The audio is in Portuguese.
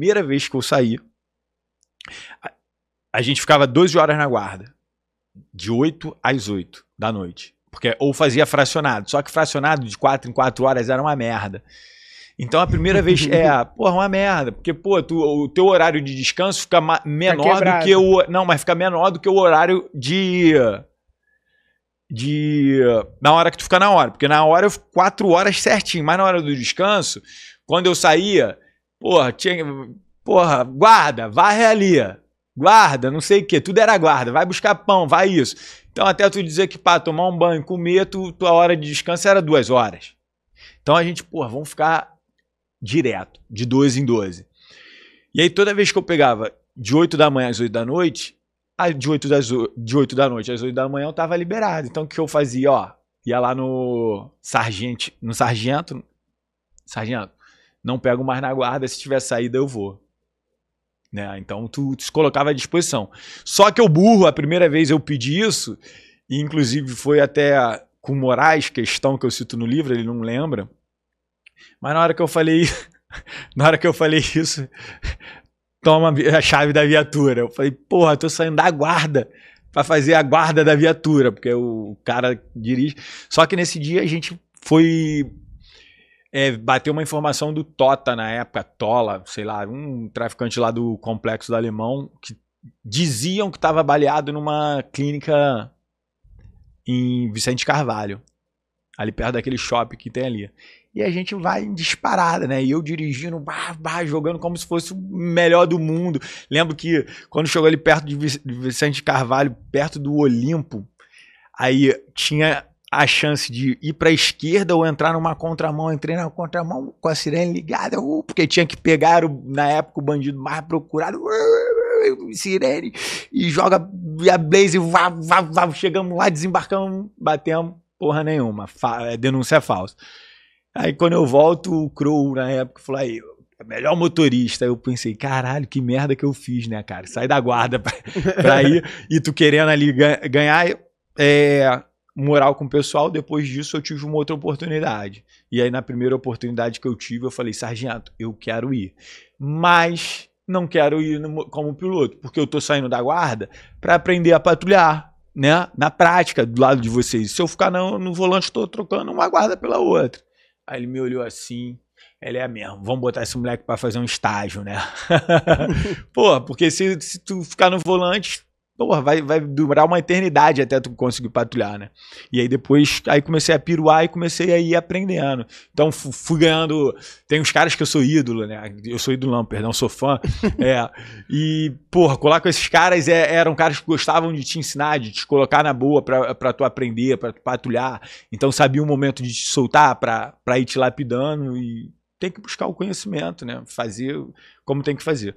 primeira vez que eu saí, a, a gente ficava 12 horas na guarda. De 8 às 8 da noite. Porque, ou fazia fracionado. Só que fracionado de 4 em 4 horas era uma merda. Então a primeira vez é, porra, uma merda, porque pô, tu, o teu horário de descanso fica menor do que o não, mas fica menor do que o horário de de na hora que tu fica na hora, porque na hora eu fico quatro horas certinho, mas na hora do descanso, quando eu saía, Porra, tinha. Porra, guarda, varre ali. Guarda, não sei o quê. Tudo era guarda. Vai buscar pão, vai isso. Então, até tu dizer que, pá, tomar um banho, comer, tu, tua hora de descanso era duas horas. Então a gente, porra, vamos ficar direto, de 12 em 12. E aí, toda vez que eu pegava de 8 da manhã às 8 da noite, de 8, das, de 8 da noite às 8 da manhã eu tava liberado. Então o que eu fazia, ó, ia lá no sargente, no sargento, sargento, não pego mais na guarda, se tiver saída eu vou. Né? Então tu, tu se colocava à disposição. Só que eu burro, a primeira vez eu pedi isso, e inclusive foi até com Moraes, questão que eu cito no livro, ele não lembra. Mas na hora que eu falei, na hora que eu falei isso, toma a chave da viatura. Eu falei, porra, tô saindo da guarda para fazer a guarda da viatura, porque o cara dirige. Só que nesse dia a gente foi é, bateu uma informação do Tota na época, Tola, sei lá, um traficante lá do complexo do Alemão, que diziam que estava baleado numa clínica em Vicente Carvalho, ali perto daquele shopping que tem ali. E a gente vai disparada, né? E eu dirigindo, bah, bah, jogando como se fosse o melhor do mundo. Lembro que quando chegou ali perto de Vicente Carvalho, perto do Olimpo, aí tinha a chance de ir para a esquerda ou entrar numa contramão. Entrei na contramão com a sirene ligada, uh, porque tinha que pegar, na época, o bandido mais procurado. Uh, uh, sirene. E joga a blaze, vá, vá, vá, chegamos lá, desembarcamos, batemos, porra nenhuma. É, denúncia é falsa. Aí quando eu volto, o Crow, na época, falou aí, é melhor motorista. Eu pensei, caralho, que merda que eu fiz, né, cara? Sai da guarda pra, pra ir e tu querendo ali ganhar. É, moral com o pessoal. Depois disso, eu tive uma outra oportunidade. E aí, na primeira oportunidade que eu tive, eu falei, sargento, eu quero ir. Mas não quero ir como piloto, porque eu tô saindo da guarda para aprender a patrulhar, né? Na prática, do lado de vocês. Se eu ficar no, no volante, estou trocando uma guarda pela outra. Aí ele me olhou assim, ele é mesma. vamos botar esse moleque para fazer um estágio, né? Pô, porque se, se tu ficar no volante, porra, vai, vai durar uma eternidade até tu conseguir patrulhar, né? E aí depois, aí comecei a piruar e comecei a ir aprendendo. Então fui ganhando, tem uns caras que eu sou ídolo, né? Eu sou ídolo não, perdão, sou fã. é, e, porra, colar com esses caras é, eram caras que gostavam de te ensinar, de te colocar na boa pra, pra tu aprender, pra tu patrulhar. Então sabia o momento de te soltar pra, pra ir te lapidando e tem que buscar o conhecimento, né? Fazer como tem que fazer.